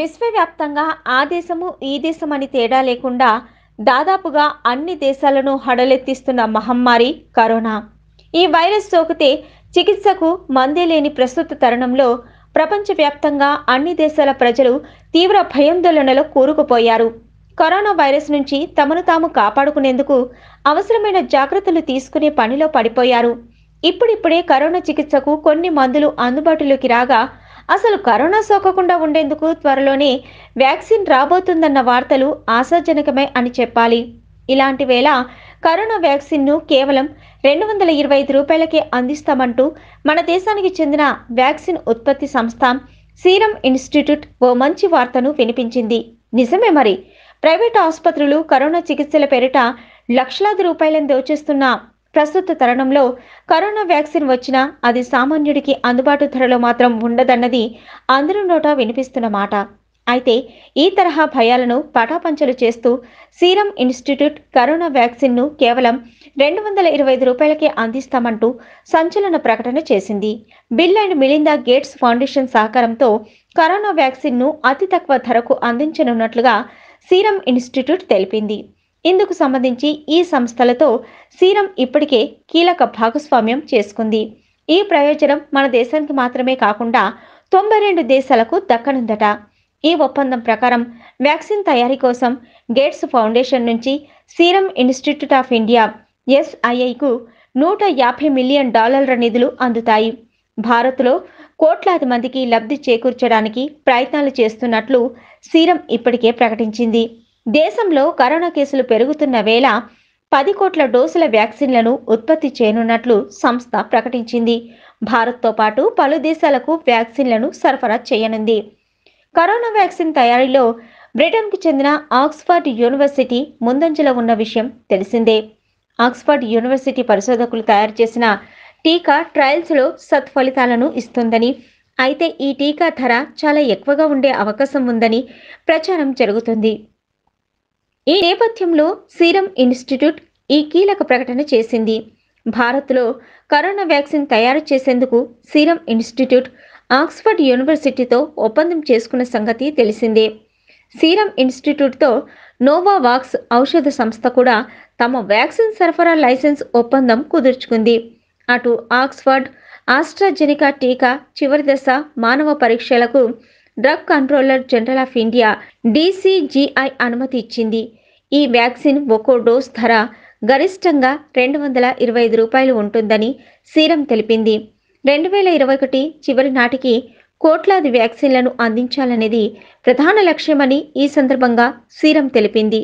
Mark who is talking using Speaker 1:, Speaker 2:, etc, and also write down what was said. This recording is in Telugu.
Speaker 1: విశ్వవ్యాప్తంగా ఆ దేశము ఈ దేశం అని తేడా లేకుండా దాదాపుగా అన్ని దేశాలను హడలెత్తిస్తున్న మహమ్మారి కరోనా ఈ వైరస్ సోకితే చికిత్సకు మందే లేని ప్రస్తుత తరుణంలో ప్రపంచవ్యాప్తంగా అన్ని దేశాల ప్రజలు తీవ్ర భయాందోళనలో కూరుకుపోయారు కరోనా వైరస్ నుంచి తమను తాము కాపాడుకునేందుకు అవసరమైన జాగ్రత్తలు తీసుకునే పనిలో పడిపోయారు ఇప్పుడిప్పుడే కరోనా చికిత్సకు కొన్ని మందులు అందుబాటులోకి రాగా అసలు కరోనా సోకకుండా ఉండేందుకు త్వరలోనే వ్యాక్సిన్ రాబోతుందన్న వార్తలు ఆశాజనకమే అని చెప్పాలి ఇలాంటి వేళ కరోనా వ్యాక్సిన్ను కేవలం రెండు వందల ఇరవై ఐదు రూపాయలకే అందిస్తామంటూ మన దేశానికి చెందిన వ్యాక్సిన్ ఉత్పత్తి సంస్థ సీరం ఇన్స్టిట్యూట్ ఓ మంచి వార్తను వినిపించింది నిజమే మరి ప్రైవేట్ ఆసుపత్రులు కరోనా చికిత్సల పేరిట లక్షలాది రూపాయలను దోచేస్తున్న ప్రస్తుత తరుణంలో కరోనా వ్యాక్సిన్ వచ్చినా అది సామాన్యుడికి అందుబాటు ధరలో మాత్రం ఉండదన్నది అందరూ నోట వినిపిస్తున్న మాట అయితే ఈ తరహా భయాలను పటాపంచలు చేస్తూ సీరం ఇన్స్టిట్యూట్ కరోనా వ్యాక్సిన్ను కేవలం రెండు వందల ఇరవై ఐదు రూపాయలకే అందిస్తామంటూ సంచలన ప్రకటన చేసింది Bill and Melinda Gates Foundation సహకారంతో కరోనా వ్యాక్సిన్ను అతి తక్కువ ధరకు అందించనున్నట్లుగా సీరం ఇన్స్టిట్యూట్ తెలిపింది ఇందుకు సంబంధించి ఈ సంస్థలతో సీరం ఇప్పటికే కీలక భాగస్వామ్యం చేసుకుంది ఈ ప్రయోజనం మన దేశానికి మాత్రమే కాకుండా తొంభై రెండు దేశాలకు దక్కనుందట ఈ ఒప్పందం ప్రకారం వ్యాక్సిన్ తయారీ కోసం గేట్స్ ఫౌండేషన్ నుంచి సీరం ఇన్స్టిట్యూట్ ఆఫ్ ఇండియా ఎస్ఐఐకు నూట యాభై మిలియన్ డాలర్ల నిధులు అందుతాయి భారత్లో కోట్లాది మందికి లబ్ధి చేకూర్చడానికి ప్రయత్నాలు చేస్తున్నట్లు సీరం ఇప్పటికే ప్రకటించింది దేశంలో కరోనా కేసులు పెరుగుతున్న వేళ పది కోట్ల డోసుల వ్యాక్సిన్లను ఉత్పత్తి చేయనున్నట్లు సంస్థ ప్రకటించింది భారత్తో పాటు పలు దేశాలకు వ్యాక్సిన్లను సరఫరా చేయనుంది కరోనా వ్యాక్సిన్ తయారీలో బ్రిటన్కు చెందిన ఆక్స్ఫర్డ్ యూనివర్సిటీ ముందంజలో ఉన్న విషయం తెలిసిందే ఆక్స్ఫర్డ్ యూనివర్సిటీ పరిశోధకులు తయారు చేసిన టీకా ట్రయల్స్లో సత్ఫలితాలను ఇస్తుందని అయితే ఈ టీకా ధర చాలా ఎక్కువగా ఉండే అవకాశం ఉందని ప్రచారం జరుగుతుంది ఈ నేపథ్యంలో సీరం ఇన్స్టిట్యూట్ ఈ కీలక ప్రకటన చేసింది భారత్లో కరోనా వ్యాక్సిన్ తయారు చేసేందుకు సీరం ఇన్స్టిట్యూట్ ఆక్స్ఫర్డ్ యూనివర్సిటీతో ఒప్పందం చేసుకున్న సంగతి తెలిసిందే సీరం ఇన్స్టిట్యూట్తో నోవావాక్స్ ఔషధ సంస్థ కూడా తమ వ్యాక్సిన్ సరఫరా లైసెన్స్ ఒప్పందం కుదుర్చుకుంది అటు ఆక్స్ఫర్డ్ ఆస్ట్రాజెనికా టీకా చివరి దశ మానవ పరీక్షలకు Drug Controller General of India DCGI అనుమతి ఇచ్చింది ఈ వ్యాక్సిన్ ఒక్కో డోస్ ధర గరిష్టంగా రెండు వందల ఇరవై ఐదు రూపాయలు ఉంటుందని సీరం తెలిపింది రెండు వేల ఇరవై ఒకటి చివరి నాటికి కోట్లాది వ్యాక్సిన్లను అందించాలనేది ప్రధాన లక్ష్యమని ఈ సందర్భంగా సీరం తెలిపింది